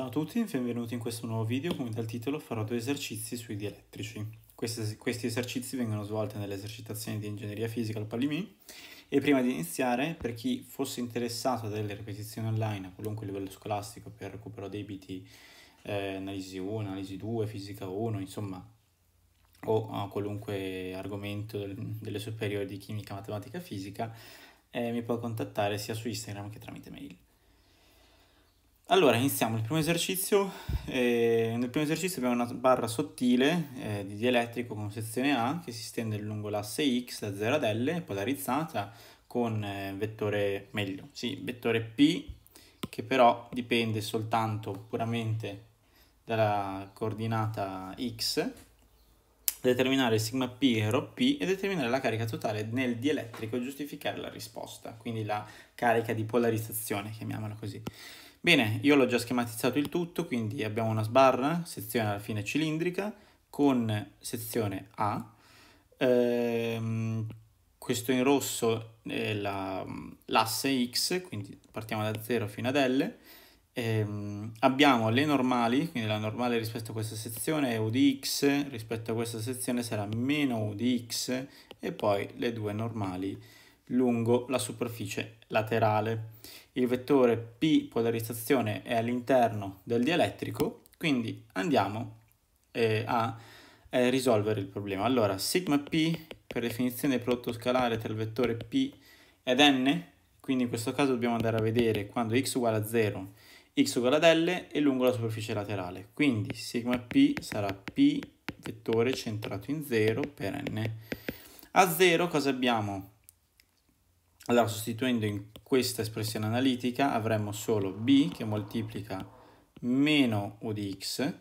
Ciao a tutti e benvenuti in questo nuovo video, come dal titolo farò due esercizi sui dielettrici. Questi, esercizi vengono svolti nelle esercitazioni di ingegneria fisica al Palimi e prima di iniziare, per chi fosse interessato a delle ripetizioni online a qualunque livello scolastico per recupero debiti, eh, analisi 1, analisi 2, fisica 1, insomma, o a qualunque argomento delle superiori di chimica, matematica, fisica, eh, mi può contattare sia su Instagram che tramite mail. Allora, iniziamo il primo esercizio. Eh, nel primo esercizio abbiamo una barra sottile eh, di dielettrico con sezione A che si stende lungo l'asse X da 0 ad L, polarizzata con eh, vettore, meglio, sì, vettore P che però dipende soltanto puramente dalla coordinata X, determinare sigma P rho P e determinare la carica totale nel dielettrico e giustificare la risposta, quindi la carica di polarizzazione, chiamiamola così. Bene, io l'ho già schematizzato il tutto, quindi abbiamo una sbarra, sezione alla fine cilindrica, con sezione A. Ehm, questo in rosso è l'asse X, quindi partiamo da 0 fino ad L. Ehm, abbiamo le normali, quindi la normale rispetto a questa sezione è U di X, rispetto a questa sezione sarà meno U di X, e poi le due normali lungo la superficie laterale. Il vettore P polarizzazione è all'interno del dielettrico, quindi andiamo eh, a eh, risolvere il problema. Allora, sigma P per definizione del prodotto scalare tra il vettore P ed N, quindi in questo caso dobbiamo andare a vedere quando x uguale a 0, x uguale ad L e lungo la superficie laterale. Quindi sigma P sarà P vettore centrato in 0 per N. A 0 cosa abbiamo? Allora, sostituendo in questa espressione analitica avremmo solo b che moltiplica meno u di x,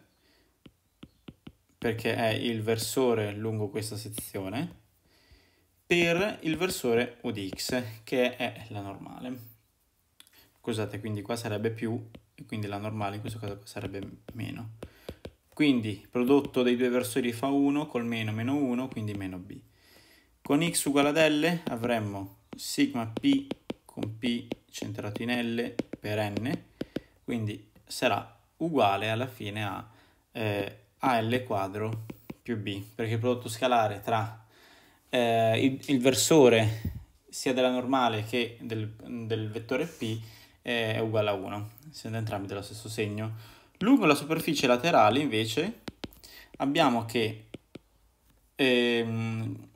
perché è il versore lungo questa sezione, per il versore u di x, che è la normale. Scusate, quindi qua sarebbe più, e quindi la normale in questo caso qua sarebbe meno. Quindi prodotto dei due versori fa 1 col meno meno 1, quindi meno b. Con x uguale ad L avremmo sigma p con p centrato in L per n, quindi sarà uguale alla fine a eh, AL quadro più B, perché il prodotto scalare tra eh, il, il, versore sia della normale che del, del vettore P eh, è uguale a 1, essendo entrambi dello stesso segno. Lungo la superficie laterale invece abbiamo che ehm,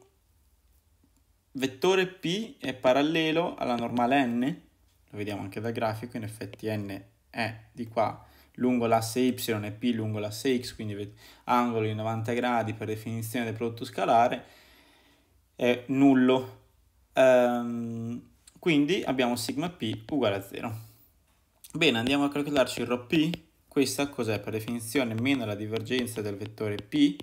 vettore P è parallelo alla normale n, lo vediamo anche dal grafico, in effetti n è di qua lungo l'asse y e p lungo l'asse x, quindi angolo di 90 gradi per definizione del prodotto scalare, è nullo. Um, quindi abbiamo sigma p uguale a 0. Bene, andiamo a calcolarci il ρ questa cos'è per definizione meno la divergenza del vettore p,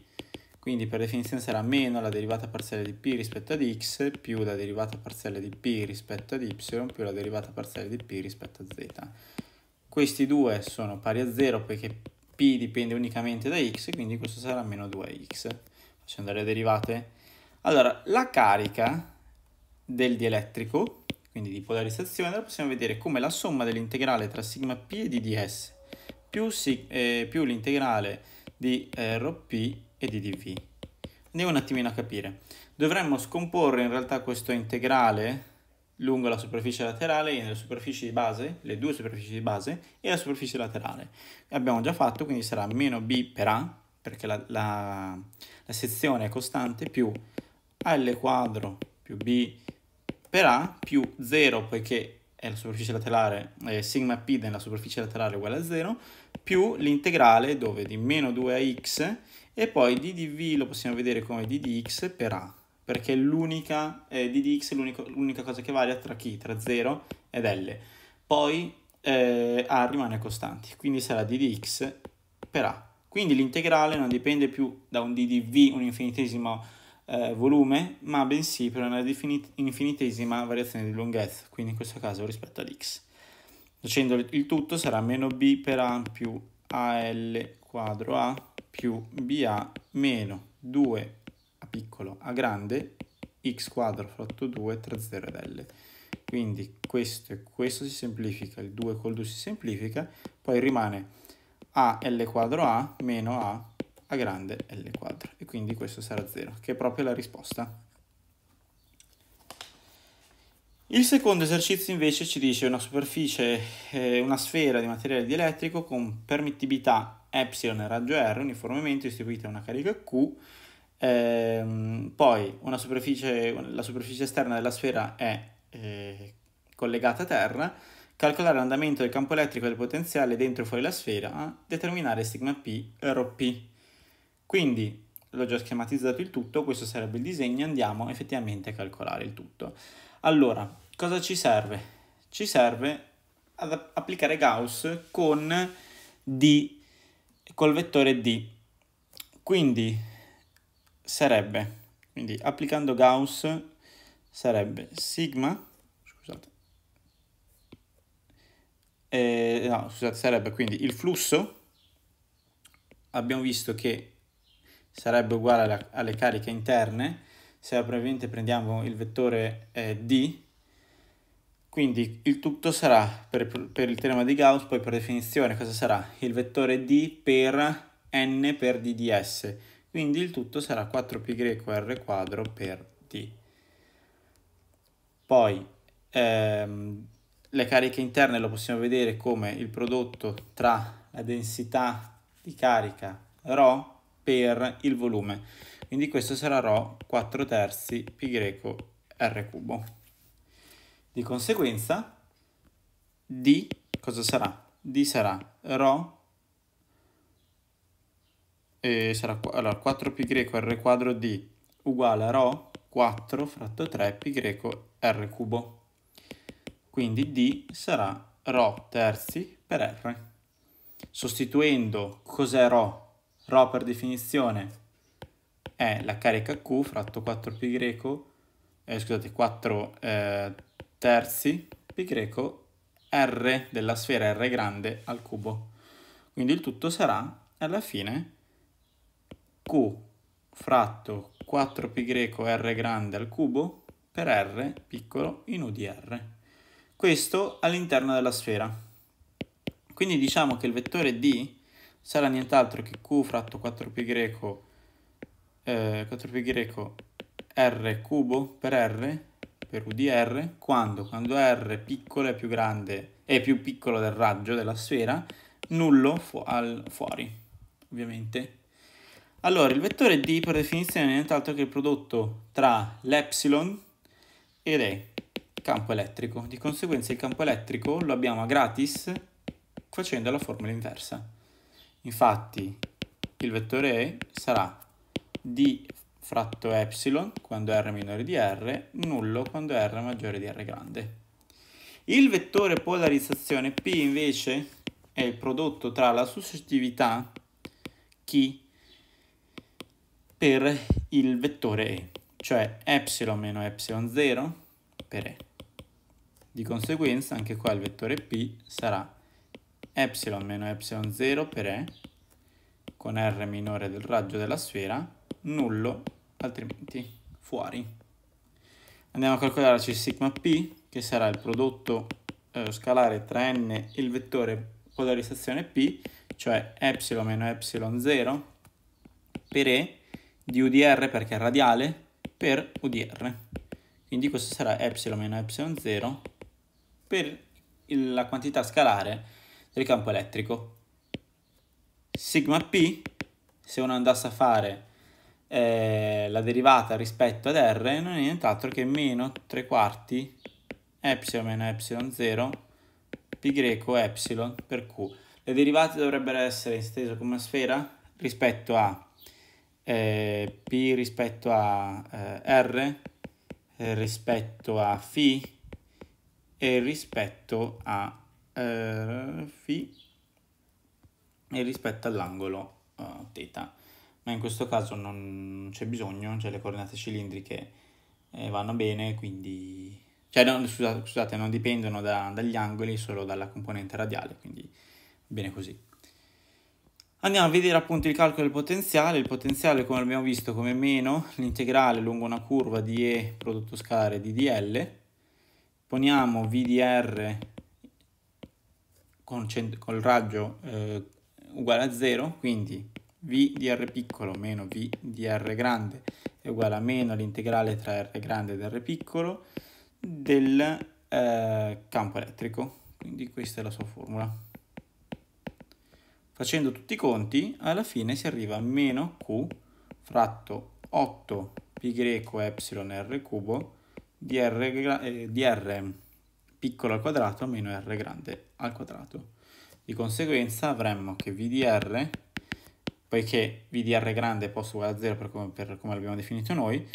quindi per definizione sarà meno la derivata parziale di p rispetto ad x più la derivata parziale di p rispetto ad y più la derivata parziale di p rispetto a z. Questi due sono pari a 0 poiché p dipende unicamente da x, quindi questo sarà meno 2x, facendo le derivate. Allora, la carica del dielettrico, quindi di polarizzazione, la possiamo vedere come la somma dell'integrale tra sigma p e di ds più, eh, più l'integrale di eh, ρp e di dv. Andiamo un attimino a capire. Dovremmo scomporre in realtà questo integrale lungo la superficie laterale e nelle superfici di base, le due superfici di base e la superficie laterale. Abbiamo già fatto, quindi sarà meno b per a, perché la, la, la sezione è costante, più al quadro più b per a più 0 poiché è la superficie laterale, è sigma p nella superficie laterale uguale a 0, più l'integrale dove di meno 2ax e poi DDV lo possiamo vedere come DDX per a, perché l'unica, eh, d di x è l'unica cosa che varia tra chi? Tra 0 ed L. Poi eh, a rimane costante, quindi sarà DDX per a. Quindi l'integrale non dipende più da un DDV, un infinitesimo eh, volume, ma bensì per una infinitesima variazione di lunghezza, quindi in questo caso rispetto ad x. Facendo il tutto sarà meno b per a più al quadro a più BA meno 2 a piccolo a grande x quadro fratto 2 tra 0 ed L. Quindi questo e questo si semplifica, il 2 col 2 si semplifica, poi rimane a L quadro A meno A a grande L quadro. E quindi questo sarà 0, che è proprio la risposta. Il secondo esercizio invece ci dice una superficie, eh, una sfera di materiale dielettrico con permittività epsilon raggio R uniformemente distribuita a una carica Q, ehm, poi superficie, la superficie esterna della sfera è eh, collegata a terra, calcolare l'andamento del campo elettrico e del potenziale dentro e fuori la sfera, determinare sigma P, ρP. Quindi l'ho già schematizzato il tutto, questo sarebbe il disegno, andiamo effettivamente a calcolare il tutto. Allora, cosa ci serve? Ci serve ad applicare Gauss con D col vettore D. Quindi sarebbe, quindi applicando Gauss sarebbe sigma, scusate, eh, no, scusate, sarebbe quindi il flusso, abbiamo visto che sarebbe uguale alla, alle cariche interne, se ovviamente prendiamo il vettore eh, D, quindi il tutto sarà per, per, il teorema di Gauss, poi per definizione cosa sarà? Il vettore d per n per d di s. Quindi il tutto sarà 4 r quadro per d. Poi ehm, le cariche interne lo possiamo vedere come il prodotto tra la densità di carica ρ per il volume. Quindi questo sarà ρ 4 terzi r cubo. Di conseguenza, D cosa sarà? D sarà Rho, e sarà allora, 4 π greco r quadro d uguale a rho 4 fratto 3 π greco r cubo. Quindi d sarà rho terzi per r. Sostituendo cos'è rho? Rho per definizione è la carica q fratto 4 π greco, eh, scusate, 4 eh, terzi pi greco r della sfera r grande al cubo. Quindi il tutto sarà alla fine q fratto 4 pi greco r grande al cubo per r piccolo in u di r. Questo all'interno della sfera. Quindi diciamo che il vettore d sarà nient'altro che q fratto 4 pi greco eh, 4 pi greco r cubo per r per U di R quando, quando R piccolo è più grande, è più piccolo del raggio della sfera, nullo fu al fuori, ovviamente. Allora, il vettore D per definizione è nient'altro che il prodotto tra l'epsilon ed è campo elettrico. Di conseguenza il campo elettrico lo abbiamo a gratis facendo la formula inversa. Infatti il vettore E sarà d fratto epsilon quando r minore di r, nullo quando r maggiore di r grande. Il vettore polarizzazione P invece è il prodotto tra la suscettività chi per il vettore E, cioè epsilon meno epsilon 0 per E. Di conseguenza anche qua il vettore P sarà epsilon meno epsilon 0 per E con R minore del raggio della sfera nullo, altrimenti fuori. Andiamo a calcolarci sigma p, che sarà il prodotto eh, scalare tra n e il vettore polarizzazione p, cioè epsilon meno epsilon 0, per e di udr perché è radiale, per udr. Quindi questo sarà epsilon meno epsilon 0 per la quantità scalare del campo elettrico. Sigma p, se uno andasse a fare eh, la derivata rispetto ad r non è nient'altro che meno 3 quarti epsilon meno epsilon 0 pi greco epsilon per q. Le derivate dovrebbero essere estese come una sfera rispetto a eh, p rispetto a eh, r eh, rispetto a φ e rispetto a eh, φ e rispetto all'angolo uh, θ ma in questo caso non c'è bisogno, cioè le coordinate cilindriche eh, vanno bene, quindi... Cioè, no, scusate, scusate, non dipendono da, dagli angoli, solo dalla componente radiale, quindi bene così. Andiamo a vedere appunto il calcolo del potenziale, il potenziale come abbiamo visto come meno l'integrale lungo una curva di E prodotto scalare di dl, poniamo VDR di con, col raggio eh, uguale a 0, quindi v di r piccolo meno v di r grande è uguale a meno l'integrale tra r grande ed r piccolo del eh, campo elettrico. Quindi questa è la sua formula. Facendo tutti i conti, alla fine si arriva a meno q fratto 8 π epsilon r cubo di r, eh, di r piccolo al quadrato meno r grande al quadrato. Di conseguenza avremmo che v di r poiché VDR grande è posto uguale a 0 per come, per come l'abbiamo definito noi,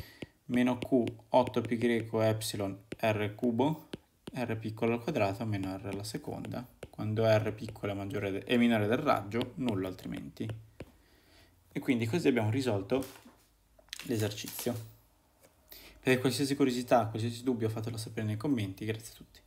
meno Q 8 pi greco epsilon R cubo R piccolo al quadrato meno R alla seconda, quando R piccolo è, maggiore è minore del raggio, nullo altrimenti. E quindi così abbiamo risolto l'esercizio. Per qualsiasi curiosità, qualsiasi dubbio fatelo sapere nei commenti, grazie a tutti.